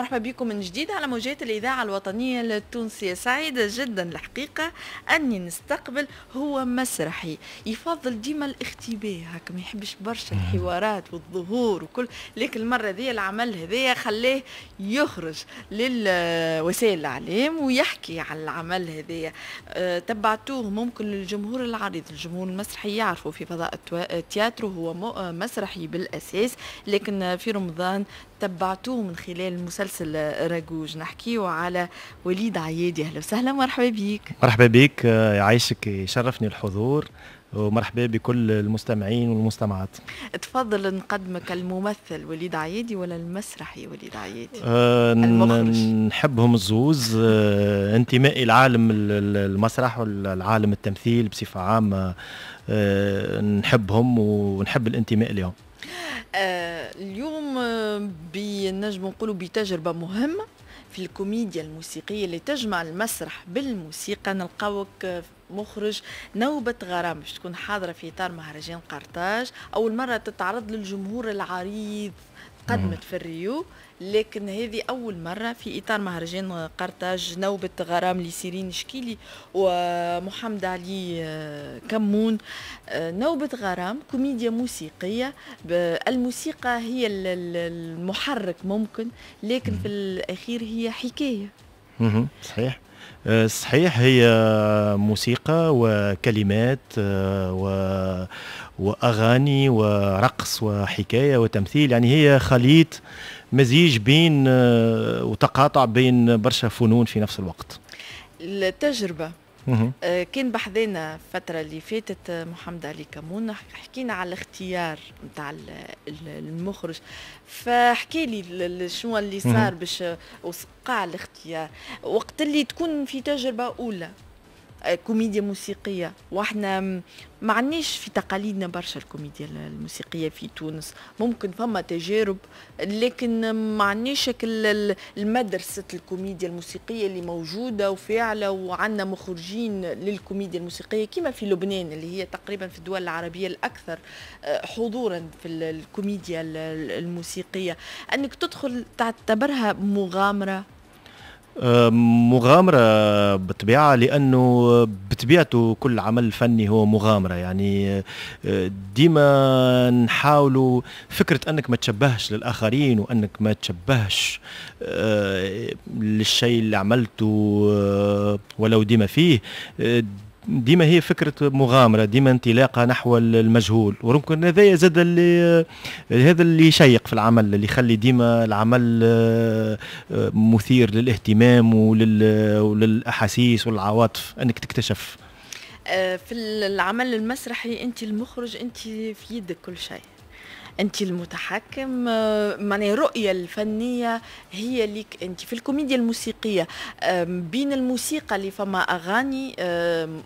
مرحبا بكم من جديد على موجات الإذاعة الوطنية التونسية سعيدة جدا الحقيقة أني نستقبل هو مسرحي يفضل ديما الاختباء هكا ما يحبش برشا الحوارات والظهور وكل لكن المرة ذي العمل هذايا خلاه يخرج للوسائل الإعلام ويحكي على العمل هذايا أه، تبعتوه ممكن للجمهور العريض الجمهور المسرحي يعرفوا في فضاء التياترو هو مسرحي بالأساس لكن في رمضان تبعتوه من خلال المسلسل مسلسل راجوج نحكيه على وليد عيادي اهلا وسهلا مرحبا بيك مرحبا بيك يعيشك يشرفني الحضور ومرحبا بكل المستمعين والمستمعات تفضل نقدمك الممثل وليد عيادي ولا المسرحي وليد عيادي أه المخرج نحبهم الزوز أه انتمائي لعالم المسرح والعالم التمثيل بصفه عامه أه نحبهم ونحب الانتماء لهم آه اليوم آه، بنجم نقولوا بتجربه مهمه في الكوميديا الموسيقيه اللي تجمع المسرح بالموسيقى نلقاوك آه، مخرج نوبة باش تكون حاضرة في إطار مهرجان قرطاج أول مرة تتعرض للجمهور العريض قدمت في الريو لكن هذه أول مرة في إطار مهرجان قرطاج نوبة غرام لسيرين شكيلي ومحمد علي آه، كمون آه، نوبة غرام كوميديا موسيقية الموسيقى هي المحرك ممكن لكن في الأخير هي حكاية صحيح آه، صحيح هي موسيقى وكلمات آه، و واغاني ورقص وحكايه وتمثيل يعني هي خليط مزيج بين آه، وتقاطع بين برشا فنون في نفس الوقت التجربه آه، كان بحذانا الفتره اللي فاتت آه، محمد علي كمون حكينا على الاختيار نتاع المخرج فحكي لي شنو اللي صار باش وقع الاختيار وقت اللي تكون في تجربه اولى كوميديا موسيقيه واحنا ما عندناش في تقاليدنا برشا الكوميديا الموسيقيه في تونس ممكن فما تجارب لكن ما عندناش المدرسه الكوميديا الموسيقيه اللي موجوده وفاعله وعندنا مخرجين للكوميديا الموسيقيه كما في لبنان اللي هي تقريبا في الدول العربيه الاكثر آه، حضورا في الكوميديا الموسيقيه انك تدخل تعتبرها مغامره مغامرة بالطبيعة لأنه بطبيعته كل عمل فني هو مغامرة يعني ديما نحاولوا فكرة أنك ما تشبهش للآخرين وأنك ما تشبهش آه، للشيء اللي عملته آه، ولو ديما فيه ديما هي فكره مغامره ديما انطلاقه نحو المجهول ويمكن هذا زاد اللي هذا اللي يشيق في العمل اللي يخلي ديما العمل آه، مثير للاهتمام ولل وللاحاسيس والعواطف انك تكتشف آه، في العمل المسرحي انت المخرج انت في يدك كل شيء انت المتحكم آه، معناها الرؤيه الفنيه هي ليك انت في الكوميديا الموسيقيه بين الموسيقى اللي فما اغاني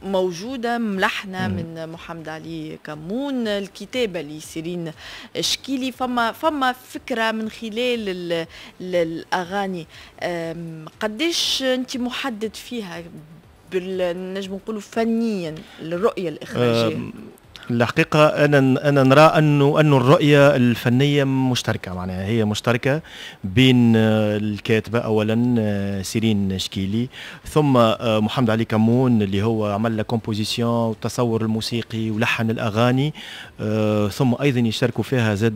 موجوده ملحنه من محمد علي كمون الكتابه لسيرين شكيلي فما فما فكره من خلال الاغاني قديش انت محدد فيها نجم نقولوا فنيا الرؤيه الاخراجيه الحقيقة أنا أنا نرى أنه أنه الرؤية الفنية مشتركة معناها هي مشتركة بين آه، الكاتبة أولا آه، سيرين شكيلي ثم آه، محمد علي كمون اللي هو عمل كومبوزيسيون والتصور الموسيقي ولحن الأغاني ثم أيضا يشاركوا فيها زاد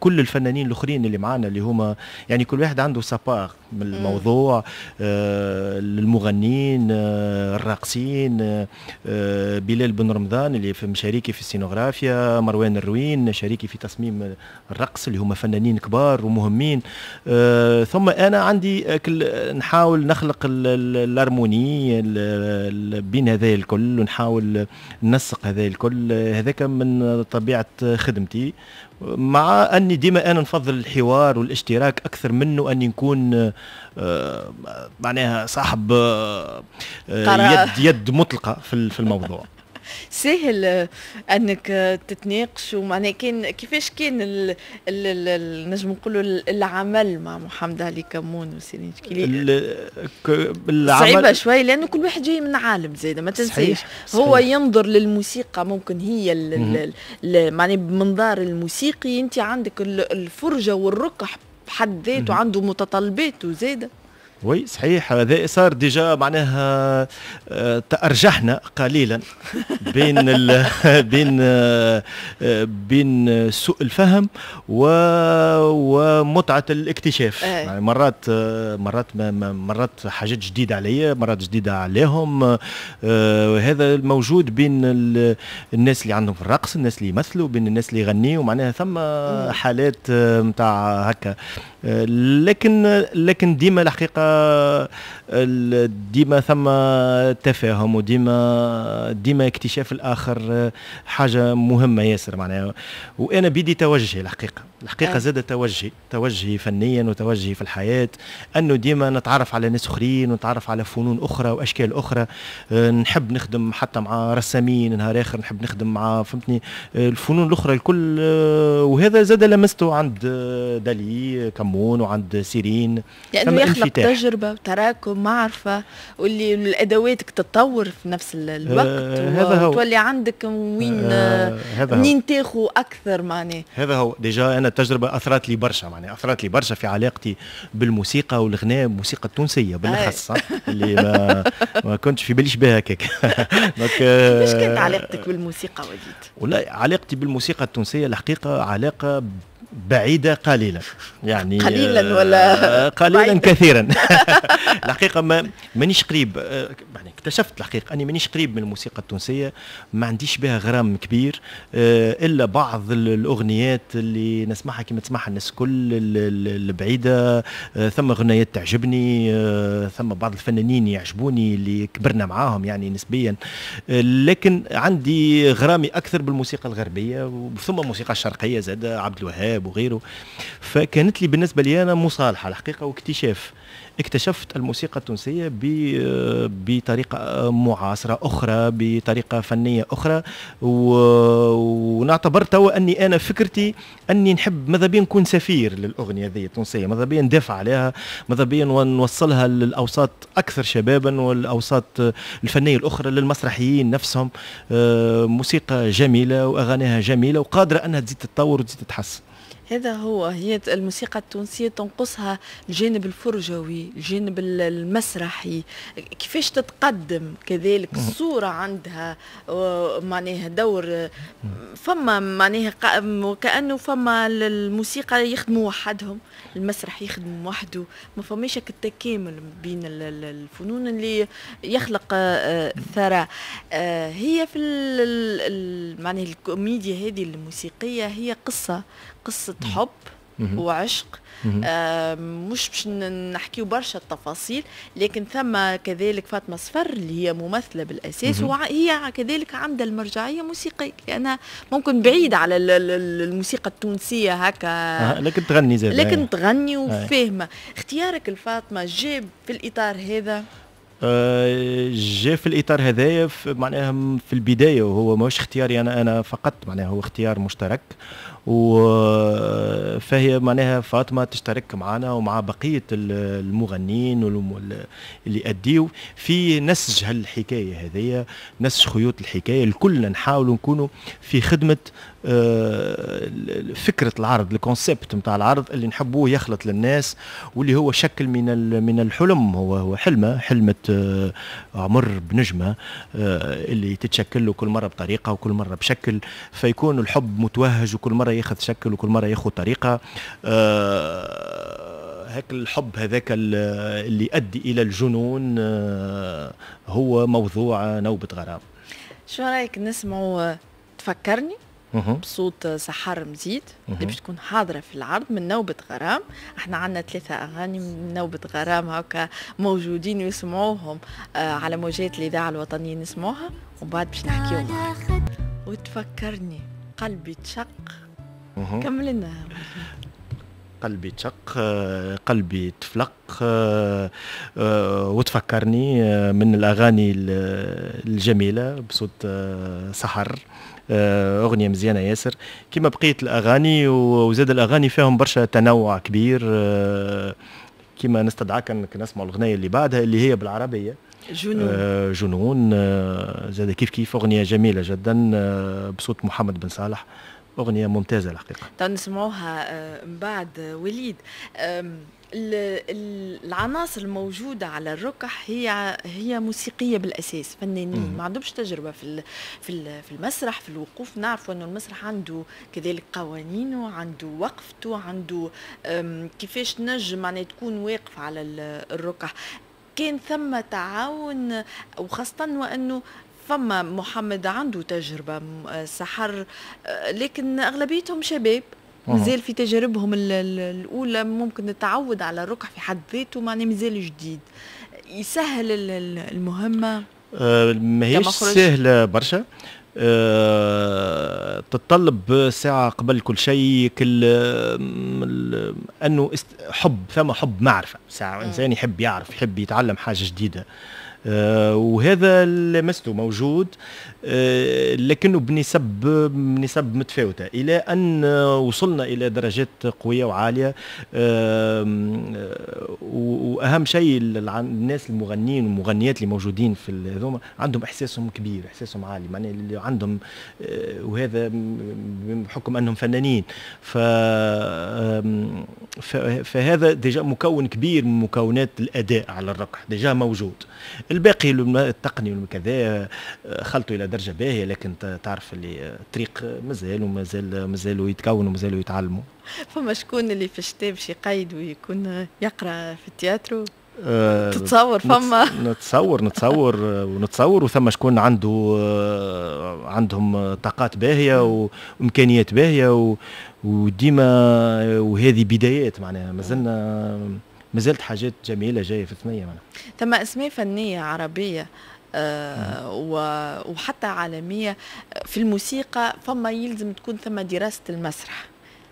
كل الفنانين الآخرين اللي معانا اللي هما يعني كل واحد عنده سابار من الموضوع المغنيين الراقصين بلال بن رمضان اللي في مشاركي في السينوغرافيا مروان الروين شريكي في تصميم الرقص اللي هما فنانين كبار ومهمين آه، ثم انا عندي نحاول نخلق الارموني بين هذا الكل ونحاول ننسق هذا الكل هذاك من طبيعه خدمتي مع اني ديما انا نفضل الحوار والاشتراك اكثر منه اني نكون آه، معناها صاحب آه، يد يد مطلقه في الموضوع سهل آه، انك آه، تتناقش ومعناها كان كيفاش كان نجم نقولوا العمل مع محمد علي كمون وسيرين شكيلي صعيبه شوي لانه كل واحد جاي من عالم زاده ما تنساش هو ينظر للموسيقى ممكن هي ال... معناها بمنظار الموسيقي انت عندك الفرجه والركح بحد ذاته عنده متطلباته زاده وي صحيح هذا صار ديجا معناها آه، تأرجحنا قليلا بين بين آه، بين سوء الفهم ومتعة الاكتشاف إيه. يعني مرات آه، مرات مرات حاجات جديدة عليا مرات جديدة عليهم هذا الموجود بين الناس اللي عندهم في الرقص الناس اللي يمثلوا بين الناس اللي يغنيوا معناها ثم حالات نتاع هكا لكن لكن ديما الحقيقة ديما ثم تفاهم وديما ديما اكتشاف الاخر آه، حاجه مهمه ياسر معناها وانا بيدي توجهي الحقيقه الحقيقه زاد توجهي توجهي فنيا وتوجهي في الحياه انه ديما نتعرف على ناس اخرين ونتعرف على فنون اخرى واشكال اخرى آه، نحب نخدم حتى مع رسامين نهار اخر نحب نخدم مع فهمتني آه، الفنون الاخرى الكل وهذا زاد لمسته عند دالي كمون وعند سيرين لانه يخلق انفتاح. تجربه وتراكم معرفه واللي الادوات تتطور في نفس الوقت آه هذا هو وتولي عندك وين آه, آه، هذا منين تاخو اكثر معناه هذا هو ديجا انا التجربه اثرت لي برشا معني اثرت لي برشا في علاقتي بالموسيقى والغناء الموسيقى التونسيه بالاخص آه. آه، اللي ما, ما كنتش في باليش بها هكاك كيفاش كانت علاقتك بالموسيقى وليد؟ والله علاقتي بالموسيقى التونسيه الحقيقه علاقه بعيدة قليلا يعني قليلا آه، ولا قليلا بعيدة. كثيرا الحقيقة ما مانيش قريب آه، يعني اكتشفت الحقيقة أني مانيش قريب من الموسيقى التونسية ما عنديش بها غرام كبير آه، إلا بعض الأغنيات اللي نسمعها كما تسمعها الناس كل البعيدة ثم أغنيات تعجبني ثم بعض الفنانين يعجبوني اللي كبرنا معاهم يعني نسبيا لكن عندي غرامي أكثر بالموسيقى الغربية ثم الموسيقى الشرقية زاد عبد الوهاب الكتاب وغيره فكانت لي بالنسبه لي انا مصالحه الحقيقه واكتشاف اكتشفت الموسيقى التونسيه بطريقه معاصره اخرى بطريقه فنيه اخرى ونعتبر توا اني انا فكرتي اني نحب ماذا بيا نكون سفير للاغنيه هذه التونسيه ماذا بيا ندافع عليها ماذا بيا نوصلها للاوساط اكثر شبابا والاوساط الفنيه الاخرى للمسرحيين نفسهم آه، موسيقى جميله واغانيها جميله وقادره انها تزيد تتطور وتزيد تتحسن هذا هو هي الموسيقى التونسية تنقصها الجانب الفرجوي الجانب المسرحي كيفاش تتقدم كذلك الصورة عندها معناها دور فما معناها وكأنه فما الموسيقى يخدموا وحدهم المسرح يخدم وحده ما فماش التكامل بين الفنون اللي يخلق آه، ثراء آه، هي في معناها الكوميديا هذه الموسيقية هي قصة قصة حب وعشق آه مش باش نحكيو برشا التفاصيل لكن ثم كذلك فاطمه صفر اللي هي ممثله بالاساس وهي كذلك عندها المرجعيه موسيقيه لانها ممكن بعيد على الموسيقى التونسيه هكا لكن تغني زاد لكن تغني وفاهمه اختيارك لفاطمه جاب في الاطار هذا أه، جاء في الاطار هذايا معناها في البدايه وهو ماهوش اختياري انا انا فقط معناها هو اختيار مشترك آه فهي معناها فاطمه تشترك معنا ومع بقيه المغنيين اللي اديوا في نسج هالحكايه هذه نسج خيوط الحكايه الكلنا نحاولوا نكونوا في خدمه آه، فكره العرض الكونسيبت نتاع العرض اللي نحبوه يخلط للناس واللي هو شكل من من الحلم هو هو حلمه حلمه آه، عمر بنجمه آه، اللي تتشكل له كل مره بطريقه وكل مره بشكل فيكون الحب متوهج وكل مره ياخذ شكل وكل مره ياخذ طريقه هاك آه، الحب هذاك اللي يؤدي الى الجنون آه، هو موضوع نوبه غرام شو رايك نسمعوا آه، تفكرني بصوت سحار مزيد اللي باش تكون حاضره في العرض من نوبه غرام احنا عندنا ثلاثه اغاني من نوبه غرام هكا موجودين ويسمعوهم آه على موجات الاذاعه الوطنيه نسمعوها وبعد باش نحكيوهم وتفكرني قلبي تشق كمل لنا قلبي تشق قلبي تفلق آه، وتفكرني آه، من الاغاني الجميله بصوت آه، سحر اغنيه مزيانه ياسر كما بقيت الاغاني وزاد الاغاني فيهم برشا تنوع كبير كما نستدعاك انك نسمع الاغنيه اللي بعدها اللي هي بالعربيه جنون آه جنون زاد كيف كيف اغنيه جميله جدا بصوت محمد بن صالح اغنيه ممتازه الحقيقه نسمعوها آه، من بعد وليد العناصر الموجودة على الركح هي هي موسيقية بالأساس فنانين ما عندهمش تجربة في في في المسرح في الوقوف نعرفوا أنه المسرح عنده كذلك قوانينه عنده وقفته عنده كيفاش تنجم معناها تكون واقف على الركح كان ثم تعاون وخاصة وأنه فما محمد عنده تجربه آه، سحر آه، لكن اغلبيتهم شباب مازال في تجاربهم الاولى ممكن التعود على الركح في حد ذاته معناه مازال جديد يسهل المهمه أه ماهيش سهله برشا أه تتطلب ساعة قبل كل شيء كل أنه حب فما حب معرفة ساعة إنسان يحب يعرف يحب يتعلم حاجة جديدة أه آه، وهذا لمسته موجود آه، لكنه بنسب بنسب متفاوته الى ان وصلنا الى درجات قويه وعاليه آه، واهم شيء الناس المغنيين والمغنيات اللي موجودين في هذوما عندهم احساسهم كبير احساسهم عالي يعني اللي عندهم وهذا بحكم انهم فنانين ف فهذا ديجا مكون كبير من مكونات الاداء على الرقح ديجا موجود الباقي التقني وكذا آه، خلطوا الى درجه باهيه لكن تعرف اللي آه، الطريق آه، مازال ومازال مازالوا يتكونوا مازالوا يتعلموا فما شكون اللي في الشتاء باش يقيد ويكون يقرا في التياترو تتصور فما نتصور نتصور ونتصور وثم شكون عنده عندهم طاقات باهيه وامكانيات باهيه وديما وهذه بدايات معناها مازلنا ما زالت حاجات جميله جايه في ثنيه معناها ثم اسماء فنيه عربيه آه وحتى عالميه في الموسيقى فما يلزم تكون ثم دراسه المسرح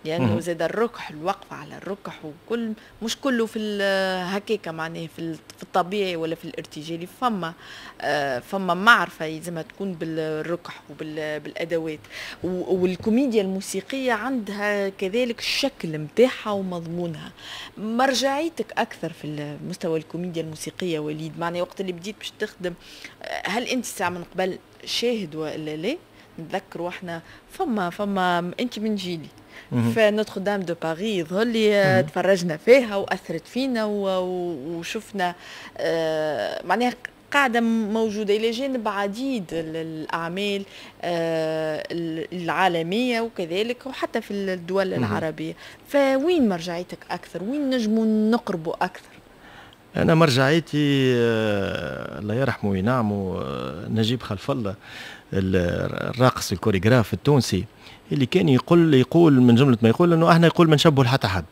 لانه يعني زاد الركح الوقفه على الركح وكل مش كله في هكاك معناه في الطبيعي ولا في الارتجالي فما آه، فما معرفه يلزمها تكون بالركح وبالادوات والكوميديا الموسيقيه عندها كذلك الشكل نتاعها ومضمونها مرجعيتك اكثر في مستوى الكوميديا الموسيقيه وليد معناه وقت اللي بديت باش تخدم آه، هل انت ساعه من قبل شاهد ولا لا نتذكر واحنا فما فما انت من جيلي في نوتردام دو باري يظهر لي تفرجنا فيها واثرت فينا وشفنا آه، معناها قاعدة موجودة إلى جانب عديد الأعمال آه، العالمية وكذلك وحتى في الدول العربية فوين مرجعيتك أكثر وين نجموا نقربوا أكثر أنا مرجعيتي آه، الله يرحمه وينعمه نجيب خلف الله الراقص الكوريغراف التونسي اللي كان يقول يقول من جمله ما يقول انه احنا يقول ما نشبه لحتى حد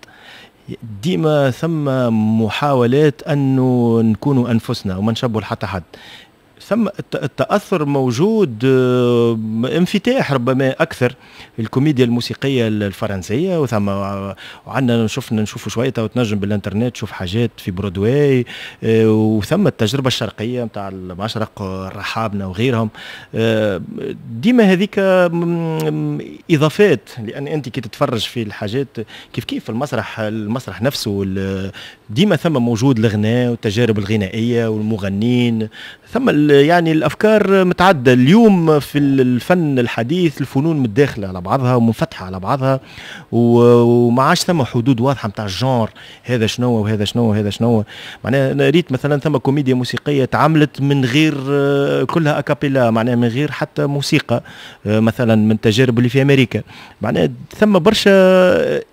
ديما ثم محاولات انه نكونوا انفسنا وما نشبه لحتى حد ثم التاثر موجود آه، انفتاح ربما اكثر الكوميديا الموسيقيه الفرنسيه وثم وعندنا آه، شفنا نشوفوا شويه تنجم بالانترنت تشوف حاجات في برودواي آه، وثم التجربه الشرقيه نتاع المشرق الرحابنه وغيرهم ديما هذيك اضافات لان انت كي تتفرج في الحاجات كيف كيف المسرح المسرح نفسه ديما ثم موجود الغناء والتجارب الغنائيه والمغنين ثم يعني الافكار متعدده اليوم في الفن الحديث الفنون متداخله على بعضها ومنفتحه على بعضها وما عادش ثم حدود واضحه نتاع الجونر هذا شنو وهذا شنو وهذا شنو معناها ريت مثلا ثم كوميديا موسيقيه تعملت من غير آه، كلها اكابيلا معناها من غير حتى موسيقى آه، مثلا من تجارب اللي في امريكا معناها ثم برشا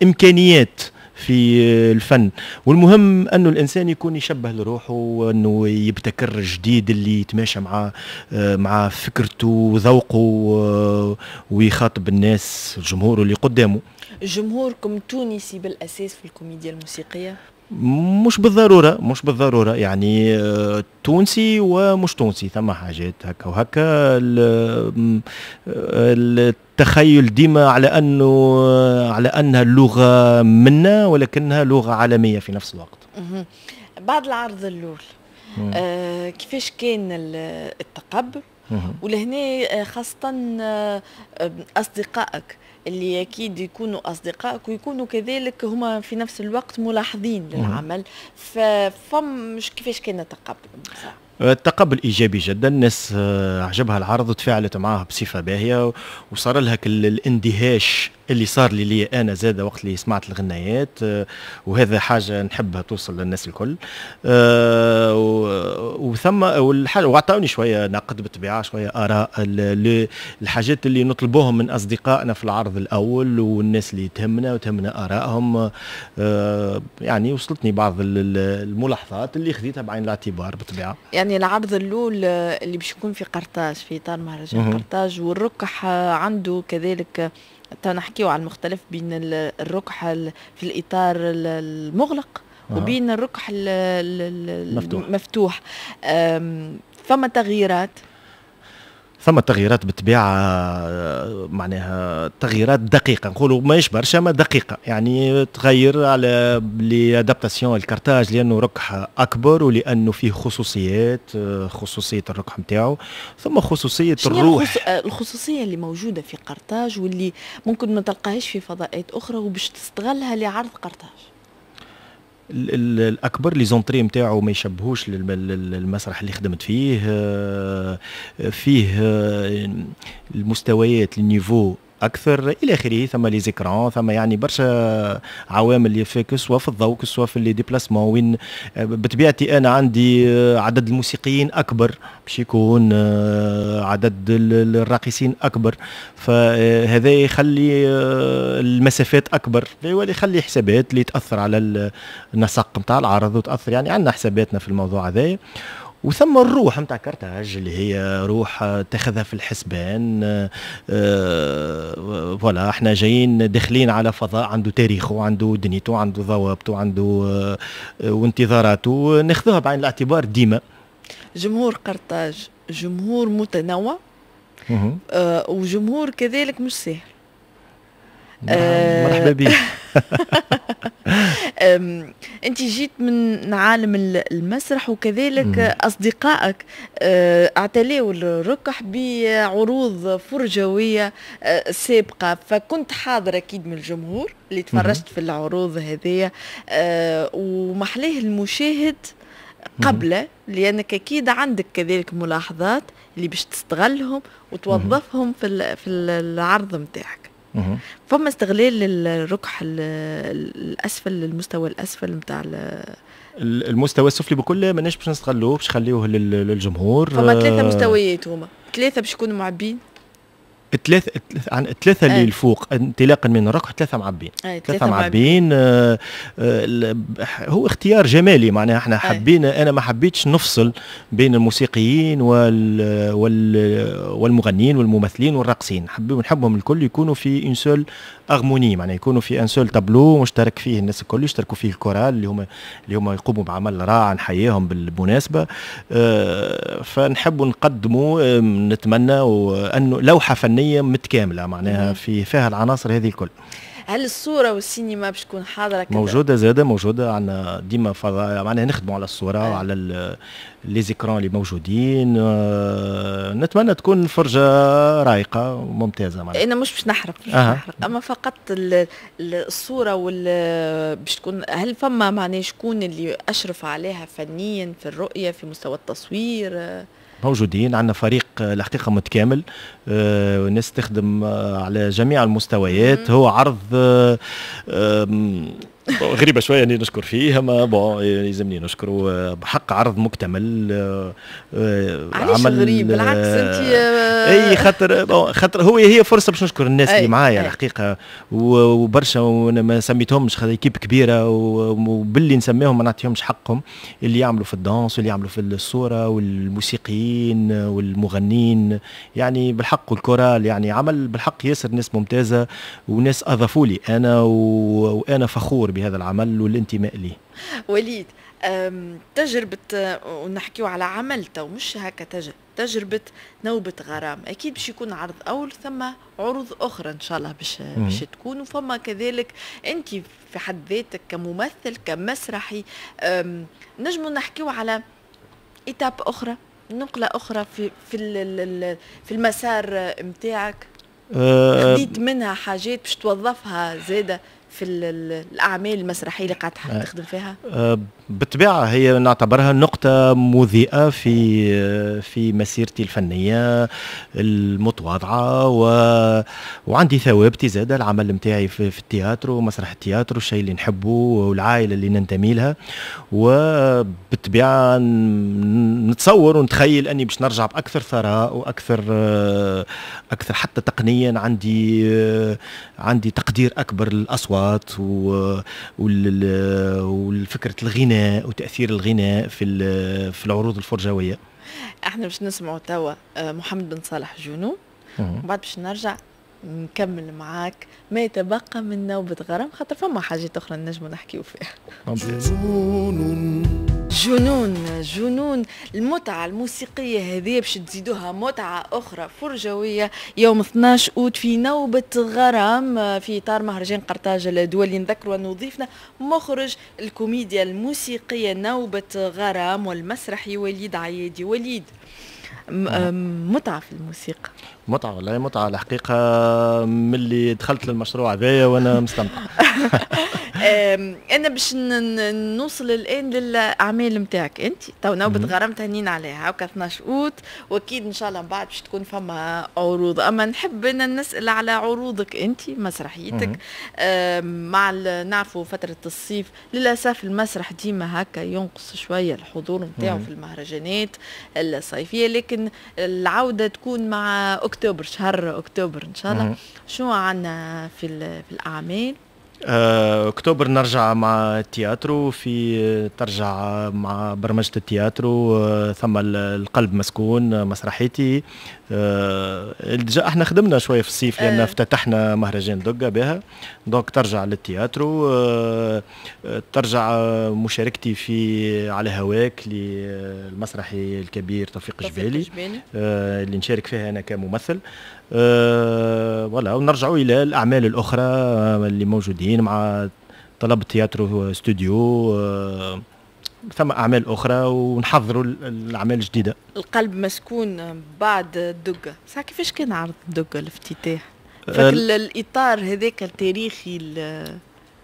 امكانيات في الفن والمهم انه الانسان يكون يشبه لروحه وانه يبتكر جديد اللي يتماشى مع مع فكرته وذوقه ويخاطب الناس الجمهور اللي قدامه جمهوركم تونسي بالاساس في الكوميديا الموسيقيه مش بالضروره مش بالضروره يعني آه، تونسي ومش تونسي ثم حاجات هكا وهكا ال آه، آه، ال تخيل ديما على انه على انها اللغه منا ولكنها لغه عالميه في نفس الوقت بعد العرض الاول آه كيفاش كان التقبل ولهنا آه، خاصه آه، اصدقائك اللي اكيد يكونوا اصدقائك ويكونوا كذلك هما في نفس الوقت ملاحظين للعمل ففم مش كيفاش كان التقبل التقبل ايجابي جدا الناس آه، عجبها العرض وتفاعلت معاه بصفه باهيه وصار لها الاندهاش اللي صار لي لي انا زاد وقت اللي سمعت الغنايات آه، وهذا حاجه نحبها توصل للناس الكل آه، وثم وعطوني شويه نقد بالطبيعه شويه اراء الحاجات اللي نطلبوهم من اصدقائنا في العرض الاول والناس اللي تهمنا وتهمنا ارائهم آه، يعني وصلتني بعض الملاحظات اللي خذيتها بعين الاعتبار بالطبيعه يعني العرض الاول اللي باش يكون في قرطاج في اطار مهرجان قرطاج والركح عنده كذلك تنحكيو على المختلف بين الركح في الإطار المغلق وبين الركح المفتوح فما تغييرات ثم تغييرات بالطبيعه آه، معناها تغييرات دقيقه نقولوا ماهيش برشا ما دقيقه يعني تغير على لي ادابتاسيون الكارتاج لانه ركح اكبر ولانه فيه خصوصيات آه، خصوصيه الركح نتاعو ثم خصوصيه الروح آه، الخصوصيه اللي موجوده في قرطاج واللي ممكن ما تلقاهاش في فضاءات اخرى وباش تستغلها لعرض قرطاج الاكبر لي زونطري نتاعو ما يشبهوش للمسرح اللي خدمت فيه آه، فيه آه، المستويات النيفو اكثر الى اخره ثم لي زيكرون ثم يعني برشا عوامل فيك سواء في الضوء سواء في لي ديبلاسمون وين آه، بطبيعتي انا عندي آه، عدد الموسيقيين اكبر باش يكون آه، عدد الراقصين اكبر فهذا يخلي المسافات اكبر يولي أيوة، يخلي حسابات اللي تاثر على النسق نتاع العرض وتاثر يعني عندنا حساباتنا في الموضوع هذايا وثم الروح نتاع كرتاج اللي هي روح تاخذها في الحسبان آه،, أه فوالا احنا جايين داخلين على فضاء عنده تاريخه عنده دنيته عنده ضوابطه عنده أه وانتظاراته ناخذوها بعين الاعتبار ديما جمهور قرطاج جمهور متنوع أه وجمهور كذلك مش سهل نعم، مرحبا آه، بك انت جيت من عالم المسرح وكذلك اصدقائك آه، اعتلاو الركح بعروض فرجويه آه، سابقه فكنت حاضر اكيد من الجمهور اللي تفرجت في العروض هذه ومحليه المشاهد قبله لانك اكيد عندك كذلك ملاحظات اللي باش تستغلهم وتوظفهم في في العرض نتاعك فما استغلال للركح الاسفل المستوى الاسفل نتاع المستوى السفلي بكل ماناش باش نستغلوه باش نخليوه للجمهور فما ثلاثه آه، مستويات هما ثلاثه باش يكونوا معبين الثلاث عن الثلاثه اللي آه. الفوق انطلاقا من الرقع ثلاثه معبين آه، ثلاثه معبين آه آه هو اختيار جمالي معناها احنا آه. حبينا انا ما حبيتش نفصل بين الموسيقيين وال وال والمغنيين والممثلين والراقصين حبيو نحبهم الكل يكونوا في اون سول اغموني معناها يكونوا في ان سول تابلو مشترك فيه الناس الكل يشتركوا فيه الكورال اللي هما اللي هما يقوموا بعمل رائع نحييهم بالمناسبه آه فنحبوا نقدموا نتمنى انه لوحه فنيه فنيه متكامله معناها في فيها العناصر هذه الكل هل الصوره والسينما باش تكون حاضره كده؟ موجوده زاده موجوده عندنا ديما فضاء معناها نخدموا على الصوره آه. وعلى لي اللي موجودين آه نتمنى تكون فرجه رايقه وممتازه معناها إيه، انا مش باش نحرق مش آه. نحرق اما فقط الصوره وال باش تكون هل فما معناها شكون اللي اشرف عليها فنيا في الرؤيه في مستوى التصوير موجودين عندنا فريق الحقيقه متكامل آه، نستخدم تخدم آه، على جميع المستويات هو عرض آه، غريبة شوية أني يعني نشكر فيه أما بون يلزمني نشكره بحق عرض مكتمل عمل غريب بالعكس أنت أي خاطر خاطر هو هي فرصة باش نشكر الناس اللي معايا الحقيقة وبرشا وأنا ما سميتهمش خاطر كيب كبيرة وباللي نسميهم ما نعطيهمش حقهم اللي يعملوا في الدانس واللي يعملوا في الصورة والموسيقيين والمغنين يعني بالحق بالحق الكورال يعني عمل بالحق ياسر ناس ممتازه وناس اضافوا لي انا و... وانا فخور بهذا العمل والانتماء ليه وليد تجربة ونحكيو على عمل تو مش هكا تجربة تجربة نوبة غرام أكيد باش يكون عرض أول ثم عروض أخرى إن شاء الله باش باش تكون وفما كذلك أنت في حد ذاتك كممثل كمسرحي نجمو نحكيو على إتاب أخرى نقله اخرى في في في المسار نتاعك أه، خديت منها حاجات باش توظفها زاده في الاعمال المسرحيه اللي قاعد آه. تخدم فيها؟ آه، بالطبيعه هي نعتبرها نقطه مضيئه في آه، في مسيرتي الفنيه المتواضعه و... وعندي ثوابتي زاده العمل نتاعي في, التياتر التياترو ومسرح التياترو الشيء اللي نحبه والعائله اللي ننتمي لها وبالطبيعه نتصور ونتخيل اني باش نرجع باكثر ثراء واكثر اكثر حتى تقنيا عندي عندي تقدير اكبر للاصوات الأصوات والفكرة الغناء وتأثير الغناء في في العروض الفرجوية احنا باش نسمعوا توا آه، محمد بن صالح جنون وبعد باش نرجع نكمل معاك ما يتبقى من نوبة غرام خاطر فما حاجات أخرى نجمو نحكيو فيها جنون جنون جنون المتعة الموسيقية هذه باش تزيدوها متعة أخرى فرجوية يوم 12 أوت في نوبة غرام في إطار مهرجان قرطاج الدولي نذكروا أن ضيفنا مخرج الكوميديا الموسيقية نوبة غرام والمسرحي وليد عيادي وليد نعم. متعة في الموسيقى متعه والله متعه الحقيقه من اللي دخلت للمشروع هذايا وانا مستمتع انا باش نوصل الان للاعمال نتاعك انت تو نوبه غرام هنين عليها هكا 12 اوت واكيد ان شاء الله من بعد باش تكون فما عروض اما نحب ان نسال على عروضك انت مسرحيتك مع نعرفوا فتره الصيف للاسف المسرح ديما هكا ينقص شويه الحضور نتاعو في المهرجانات الصيفيه لكن العوده تكون مع اكتوبر شهر اكتوبر ان شاء الله شو عندنا في في الاعمال اكتوبر آه، نرجع مع التياترو في ترجع مع برمجه التياترو آه، ثم القلب مسكون آه، مسرحيتي ديجا احنا خدمنا شويه في الصيف لان افتتحنا مهرجان دقه بها دونك ترجع للتياترو ترجع مشاركتي في على هواك للمسرحي الكبير توفيق جبالي اللي نشارك فيها انا كممثل آه، فوالا ونرجعوا الى الاعمال الاخرى اللي موجودين مع طلب تياترو ستوديو آه، ثم اعمال اخرى ونحضروا الاعمال الجديده القلب مسكون بعد الدقه صح كيفاش كان عرض الدقه الافتتاح آه، الاطار هذاك التاريخي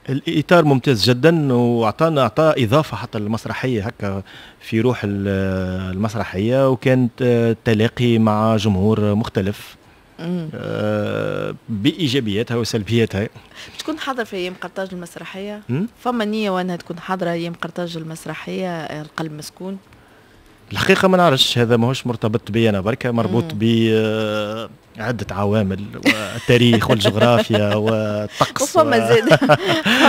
الاطار ممتاز جدا واعطانا اعطى اضافه حتى للمسرحيه هكا في روح المسرحيه وكانت تلاقي مع جمهور مختلف آه، بايجابياتها وسلبياتها تكون حاضر في ايام قرطاج المسرحيه فما نيه وانها تكون حاضره ايام قرطاج المسرحيه القلب مسكون الحقيقه ما نعرفش هذا ماهوش مرتبط بي انا بركه مربوط ب عدة عوامل والتاريخ والجغرافيا والطقس وفما زاد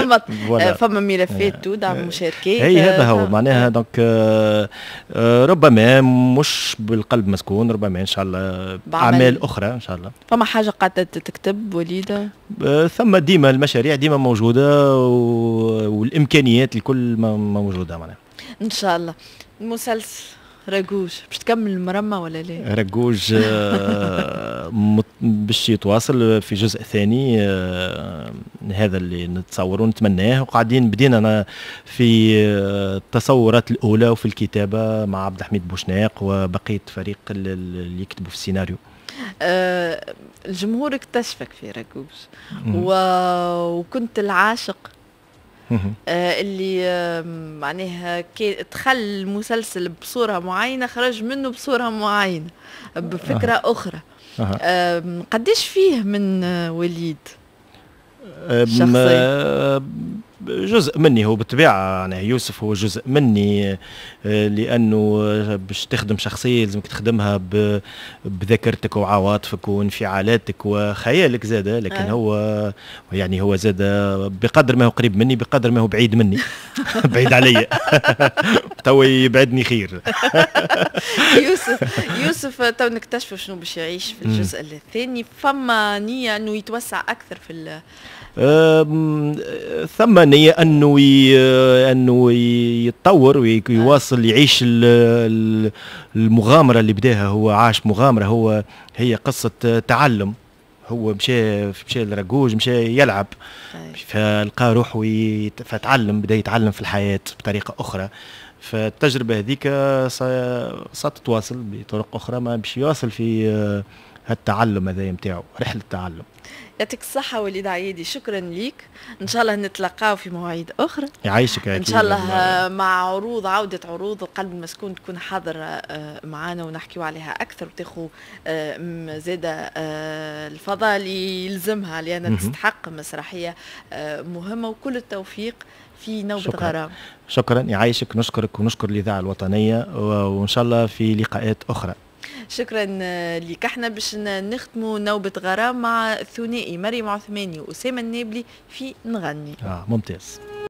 فما فما ملفات آه. تودع مشاركات اي هذا هو آه. معناها آه. دونك ربما مش بالقلب مسكون ربما ان شاء الله اعمال اخرى ان شاء الله فما حاجه قاعده تكتب وليده ثم ديما المشاريع ديما موجوده والامكانيات الكل موجوده معناها ان شاء الله المسلسل رجوج باش تكمل المرمى ولا لا؟ رجوج آه، باش يتواصل في جزء ثاني آه، هذا اللي نتصوره ونتمناه وقاعدين بدينا في آه، التصورات الاولى وفي الكتابه مع عبد الحميد بوشناق وبقيه فريق اللي يكتبوا في السيناريو. الجمهور اكتشفك في رجوج وكنت العاشق آه، اللي معناها دخل المسلسل بصوره معينه خرج منه بصوره معينه بفكره اخرى قديش فيه من وليد شخصية جزء مني هو بالطبيعه يعني يوسف هو جزء مني آه، لانه آه، باش تخدم شخصيه لازمك تخدمها بذاكرتك وعواطفك وانفعالاتك وخيالك زادة لكن آه. هو يعني هو زادة بقدر ما هو قريب مني بقدر ما هو بعيد مني بعيد عليا تو يبعدني خير يوسف يوسف تو نكتشفوا شنو باش يعيش في الجزء الثاني فما نيه انه يتوسع اكثر في ثم الامكانيه يعني انه انه يتطور ويواصل يعيش المغامره اللي بداها هو عاش مغامره هو هي قصه تعلم هو مشى مشى للرجوج مشى يلعب طيب. فلقى روحه فتعلم بدا يتعلم في الحياه بطريقه اخرى فالتجربه هذيك ستتواصل بطرق اخرى ما باش يواصل في هالتعلم هذايا نتاعو رحله التعلم يعطيك الصحة وليد عيادي شكرا ليك إن شاء الله نتلقاو في مواعيد أخرى يعيشك إن شاء الله مع عروض عودة عروض القلب المسكون تكون حاضر آه، معنا ونحكيو عليها أكثر وتاخو آه، زادة الفضاء اللي يلزمها لأن تستحق مسرحية آه، مهمة وكل التوفيق في نوبة شكرا. غرام شكرا يعيشك نشكرك ونشكر الإذاعة الوطنية وإن شاء الله في لقاءات أخرى شكرا لك احنا باش نختموا نوبة غرام مع الثنائي مريم عثماني وأسامة النابلي في نغني آه ممتاز